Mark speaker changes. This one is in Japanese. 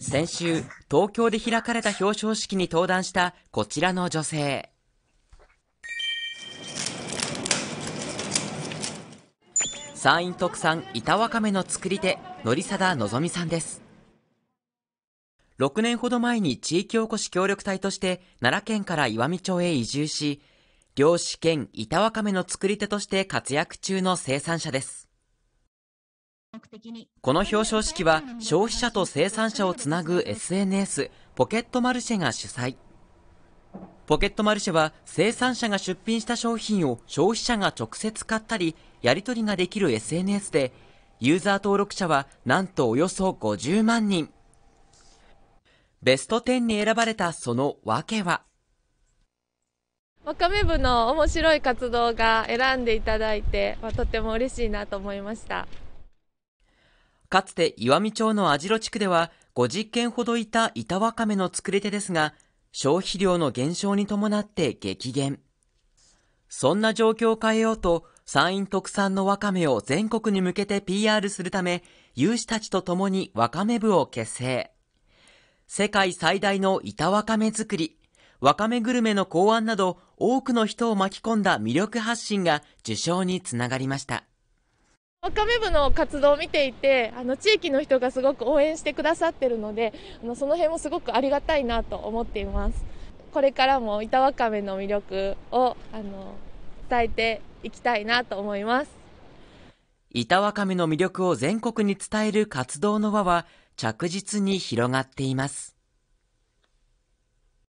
Speaker 1: 先週、東京で開かれた表彰式に登壇したこちらの女性。山陰特産板わかめの作り手、則貞のぞみさんです。6年ほど前に地域おこし協力隊として奈良県から岩美町へ移住し、漁師兼板わかめの作り手として活躍中の生産者です。この表彰式は消費者と生産者をつなぐ SNS ポケットマルシェが主催ポケットマルシェは生産者が出品した商品を消費者が直接買ったりやり取りができる SNS でユーザー登録者はなんとおよそ50万人ベスト10に選ばれたその訳は
Speaker 2: わかめ部の面白い活動が選んでいただいて、まとても嬉しいなと思いました。
Speaker 1: かつて岩見町の網代地区では50軒ほどいた板わかめの作り手ですが、消費量の減少に伴って激減。そんな状況を変えようと、山陰特産のわかめを全国に向けて PR するため、有志たちと共にわかめ部を結成。世界最大の板わかめ作り、わかめグルメの考案など、多くの人を巻き込んだ魅力発信が受賞につながりました。
Speaker 2: わかめ部の活動を見ていて、あの、地域の人がすごく応援してくださってるので、あの、その辺もすごくありがたいなと思っています。これからも板わかめの魅力を、あの、伝えていきたいなと思います。
Speaker 1: 板わかめの魅力を全国に伝える活動の輪は、着実に広がっています。